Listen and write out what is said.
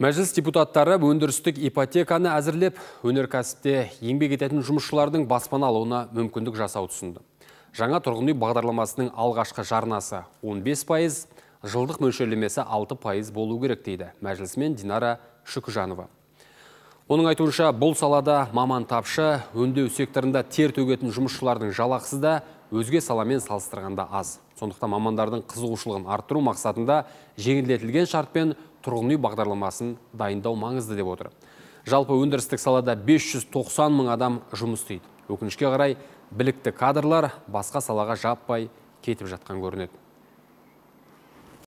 Мәжіліс депутаттары өндірістік ипотеканы әзірлеп, өнеркәсіпте еңбек ететін жұмысшылардың баспана алуына мүмкіндік жасау түсінді. Жаңа тұрғын үй бағдарламасының алғашқы жарнасы 15 пайыз, жылдық мөлшерлемесі 6 пайыз болу керек дейді мәжілісмен Динара Шүкіжанова. Оның айтуынша бұл салада маман тапшы, өндеу секторында тер төгетін жұмысшылардың жалақысы да өзге саламен салыстырғанда аз. Сондықтан мамандардың қызығушылығын арттыру мақсатында жеңілдетілген шартпен тұрғын үй бағдарламасын дайындау маңызды деп отыр. Жалпы өндірістік салада 590 мың адам жұмыс істейді. Өкінішке қарай білікті кадрлар басқа салаға жаппай кетіп жатқан көрінеді.